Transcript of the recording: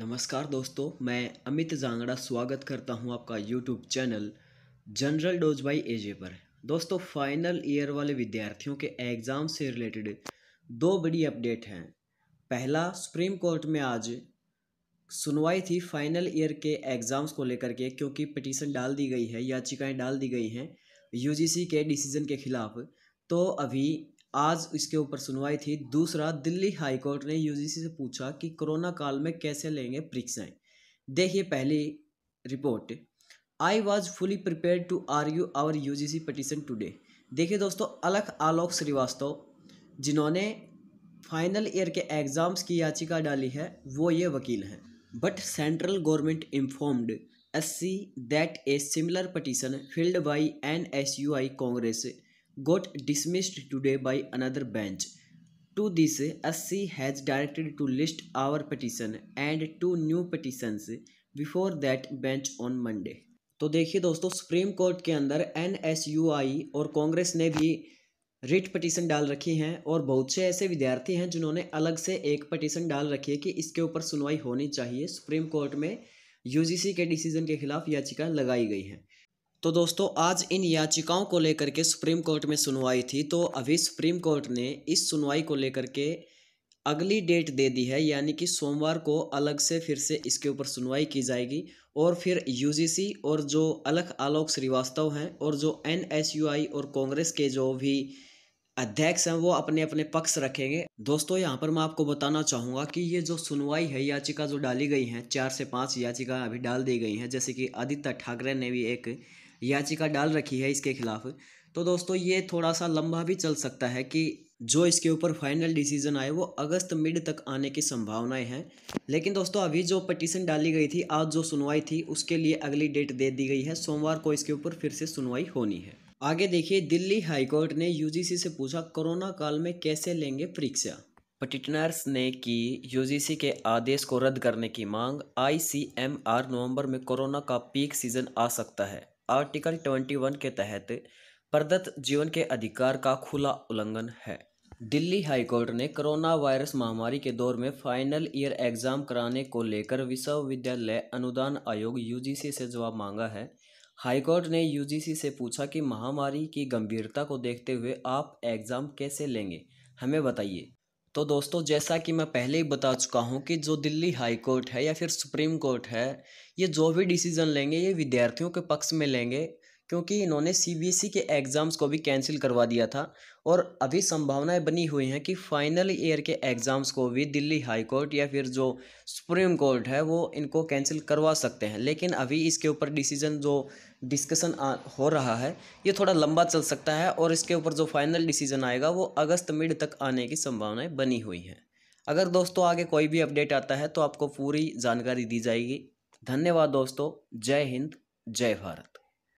नमस्कार दोस्तों मैं अमित जांगड़ा स्वागत करता हूं आपका YouTube channel general dose by AJ पर दोस्तों फाइनल ईयर वाले विद्यार्थियों के एग्ज़ाम से रिलेटेड दो बड़ी अपडेट हैं पहला सुप्रीम कोर्ट में आज सुनवाई थी फाइनल ईयर के एग्ज़ाम्स को लेकर के क्योंकि पटिशन डाल दी गई है याचिकाएँ डाल दी गई हैं यू के डिसीज़न के ख़िलाफ़ तो अभी आज इसके ऊपर सुनवाई थी दूसरा दिल्ली हाईकोर्ट ने यूजीसी से पूछा कि कोरोना काल में कैसे लेंगे परीक्षाएं देखिए पहली report I was fully prepare to argue our U G C petition today देखिए दोस्तों अलख आलोक श्रीवास्तव जिन्होंने फाइनल ईयर के एग्ज़ाम्स की याचिका डाली है वो ये वकील हैं but central government informed S C that a similar petition filed by N S U I Congress got dismissed today by another bench. To this, SC has directed to list our petition and two new petitions before that bench on Monday. तो देखिए दोस्तों supreme court के अंदर N और कांग्रेस ने भी writ petition डाल रखी हैं और बहुत से ऐसे विद्यार्थी हैं जिन्होंने अलग से एक पटिशन डाल रखी है कि इसके ऊपर सुनवाई होनी चाहिए सुप्रीम कोर्ट में यूजीसी के डिसीजन के खिलाफ याचिका लगाई गई है तो दोस्तों आज इन याचिकाओं को लेकर के सुप्रीम कोर्ट में सुनवाई थी तो अभी सुप्रीम कोर्ट ने इस सुनवाई को लेकर के अगली डेट दे दी है यानी कि सोमवार को अलग से फिर से इसके ऊपर सुनवाई की जाएगी और फिर यूजीसी और जो अलख आलोक श्रीवास्तव हैं और जो एनएसयूआई और कांग्रेस के जो भी अध्यक्ष हैं वो अपने अपने पक्ष रखेंगे दोस्तों यहाँ पर मैं आपको बताना चाहूँगा कि ये जो सुनवाई है याचिका जो डाली गई हैं चार से पाँच याचिका अभी डाल दी गई हैं जैसे कि आदित्य ठाकरे ने भी एक याचिका डाल रखी है इसके खिलाफ तो दोस्तों ये थोड़ा सा लंबा भी चल सकता है कि जो इसके ऊपर फाइनल डिसीजन आए वो अगस्त मिड तक आने की संभावनाएं हैं लेकिन दोस्तों अभी जो पटिशन डाली गई थी आज जो सुनवाई थी उसके लिए अगली डेट दे दी गई है सोमवार को इसके ऊपर फिर से सुनवाई होनी है आगे देखिए दिल्ली हाईकोर्ट ने यूजीसी से पूछा कोरोना काल में कैसे लेंगे परीक्षा पटिटनर्स ने की यूजीसी के आदेश को रद्द करने की मांग आईसीएमआर नवंबर में कोरोना का पीक सीजन आ सकता है आर्टिकल ट्वेंटी वन के तहत प्रदत्त जीवन के अधिकार का खुला उल्लंघन है दिल्ली हाईकोर्ट ने कोरोना वायरस महामारी के दौर में फाइनल ईयर एग्जाम कराने को लेकर विश्वविद्यालय अनुदान आयोग यूजीसी से जवाब मांगा है हाईकोर्ट ने यूजीसी से पूछा कि महामारी की गंभीरता को देखते हुए आप एग्ज़ाम कैसे लेंगे हमें बताइए तो दोस्तों जैसा कि मैं पहले ही बता चुका हूँ कि जो दिल्ली हाई कोर्ट है या फिर सुप्रीम कोर्ट है ये जो भी डिसीज़न लेंगे ये विद्यार्थियों के पक्ष में लेंगे क्योंकि इन्होंने ई e के एग्ज़ाम्स को भी कैंसिल करवा दिया था और अभी संभावनाएं बनी हुई हैं कि फाइनल ईयर के एग्ज़ाम्स को भी दिल्ली हाई कोर्ट या फिर जो सुप्रीम कोर्ट है वो इनको कैंसिल करवा सकते हैं लेकिन अभी इसके ऊपर डिसीजन जो डिस्कशन हो रहा है ये थोड़ा लंबा चल सकता है और इसके ऊपर जो फाइनल डिसीजन आएगा वो अगस्त मिड तक आने की संभावनाएँ बनी हुई हैं अगर दोस्तों आगे कोई भी अपडेट आता है तो आपको पूरी जानकारी दी जाएगी धन्यवाद दोस्तों जय हिंद जय भारत